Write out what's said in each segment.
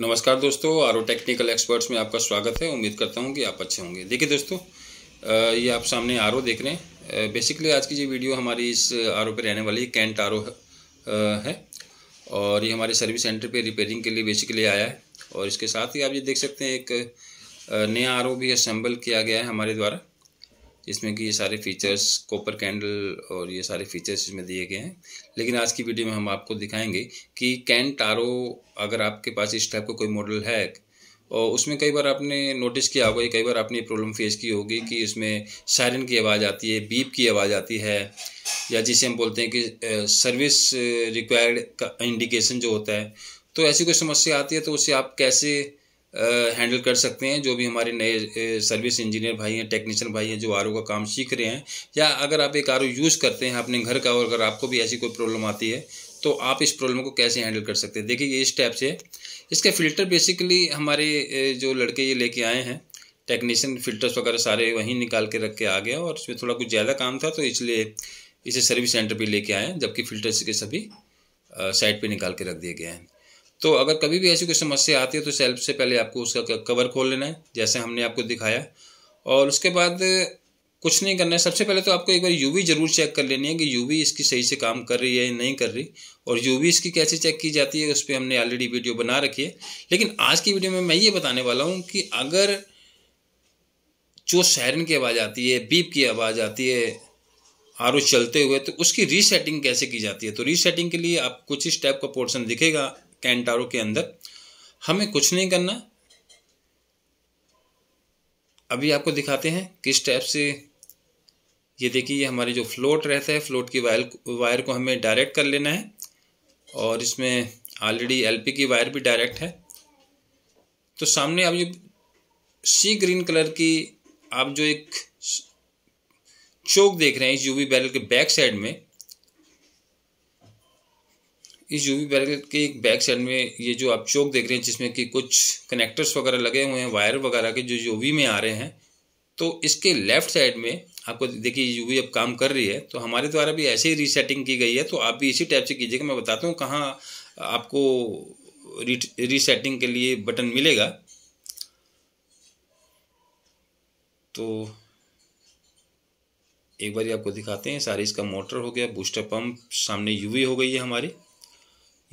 नमस्कार दोस्तों are technical experts में आपका स्वागत है उम्मीद करता हूँ कि आप अच्छे होंगे देखिए दोस्तों ये आप सामने आर देख रहे हैं बेसिकली आज की जो वीडियो हमारी इस आर पे रहने वाली कैंट आर है और ये हमारे सर्विस सेंटर पे रिपेयरिंग के लिए बेसिकली आया है और इसके साथ ही आप ये देख सकते हैं एक नया आर भी असम्बल किया गया है हमारे द्वारा जिसमें कि ये सारे फीचर्स कॉपर कैंडल और ये सारे फीचर्स इसमें दिए गए हैं लेकिन आज की वीडियो में हम आपको दिखाएंगे कि कैन टारो अगर आपके पास इस टाइप का को कोई मॉडल है और उसमें कई बार आपने नोटिस किया होगा कई बार आपने प्रॉब्लम फेस की होगी कि इसमें सायरन की आवाज़ आती है बीप की आवाज़ आती है या जिसे हम बोलते हैं कि सर्विस रिक्वायर्ड का इंडिकेशन जो होता है तो ऐसी कोई समस्या आती है तो उसे आप कैसे हैंडल कर सकते हैं जो भी हमारे नए सर्विस इंजीनियर भाई हैं टेक्नीशियन भाई हैं जो आर का काम सीख रहे हैं या अगर आप एक आर यूज़ करते हैं अपने घर का और अगर आपको भी ऐसी कोई प्रॉब्लम आती है तो आप इस प्रॉब्लम को कैसे हैंडल कर सकते हैं देखिए ये इस स्टेप से इसके फ़िल्टर बेसिकली हमारे जो लड़के ये लेके आए हैं टेक्नीशियन फ़िल्टर्स वगैरह सारे वहीं निकाल के रख के आ गया और इसमें थोड़ा कुछ ज़्यादा काम था तो इसलिए इसे सर्विस सेंटर पर लेके आए हैं जबकि फ़िल्टर्स के सभी साइड पे निकाल के रख दिए गए हैं तो अगर कभी भी ऐसी कोई समस्या आती है तो सेल्फ से पहले आपको उसका कवर खोल लेना है जैसे हमने आपको दिखाया और उसके बाद कुछ नहीं करना है सबसे पहले तो आपको एक बार यूवी जरूर चेक कर लेनी है कि यूवी इसकी सही से काम कर रही है या नहीं कर रही और यूवी इसकी कैसे चेक की जाती है उस पर हमने ऑलरेडी वीडियो बना रखी है लेकिन आज की वीडियो में मैं ये बताने वाला हूँ कि अगर जो सैरन की आवाज़ आती है बीप की आवाज़ आती है आर चलते हुए तो उसकी रीसेटिंग कैसे की जाती है तो रीसेटिंग के लिए आप कुछ इस टाइप का पोर्शन दिखेगा कैंटारो के अंदर हमें कुछ नहीं करना अभी आपको दिखाते हैं किस टाइप से ये देखिए ये हमारी जो फ्लोट रहता है फ्लोट की वायर वायर को हमें डायरेक्ट कर लेना है और इसमें ऑलरेडी एलपी की वायर भी डायरेक्ट है तो सामने आप ये सी ग्रीन कलर की आप जो एक चौक देख रहे हैं इस यूवी बैरल के बैक साइड में इस यूवी पैनल के एक बैक साइड में ये जो आप चौक देख रहे हैं जिसमें कि कुछ कनेक्टर्स वगैरह लगे हुए हैं वायर वगैरह के जो यूवी में आ रहे हैं तो इसके लेफ्ट साइड में आपको देखिए यूवी अब काम कर रही है तो हमारे द्वारा भी ऐसे ही रीसेटिंग की गई है तो आप भी इसी टाइप से कीजिएगा मैं बताता हूँ कहाँ आपको रीसेटिंग के लिए बटन मिलेगा तो एक बार आपको दिखाते हैं सारे इसका मोटर हो गया बूस्टर पंप सामने यूवी हो गई है हमारी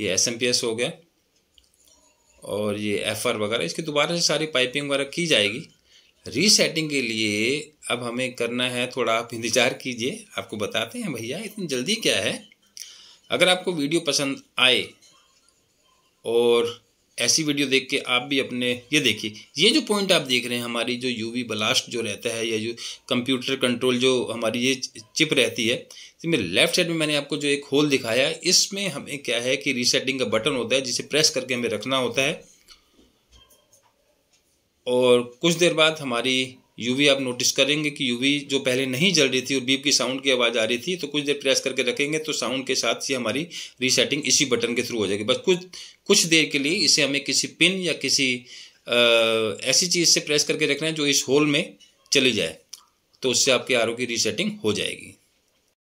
ये एस एम पी एस हो गया और ये एफ आर वगैरह इसकी दोबारा से सारी पाइपिंग वगैरह की जाएगी रीसेटिंग के लिए अब हमें करना है थोड़ा आप इंतज़ार कीजिए आपको बताते हैं भैया इतनी जल्दी क्या है अगर आपको वीडियो पसंद आए और ऐसी वीडियो देख के आप भी अपने ये देखिए ये जो पॉइंट आप देख रहे हैं हमारी जो यूवी ब्लास्ट जो रहता है या जो कंप्यूटर कंट्रोल जो हमारी ये चिप रहती है इसमें लेफ्ट साइड में मैंने आपको जो एक होल दिखाया है इसमें हमें क्या है कि रीसेटिंग का बटन होता है जिसे प्रेस करके हमें रखना होता है और कुछ देर बाद हमारी यूवी आप नोटिस करेंगे कि यूवी जो पहले नहीं जल रही थी और बीप की साउंड की आवाज़ आ रही थी तो कुछ देर प्रेस करके रखेंगे तो साउंड के साथ ही हमारी रीसेटिंग इसी बटन के थ्रू हो जाएगी बस कुछ कुछ देर के लिए इसे हमें किसी पिन या किसी आ, ऐसी चीज़ से प्रेस करके रखना है जो इस होल में चली जाए तो उससे आपके आर की रीसेटिंग हो जाएगी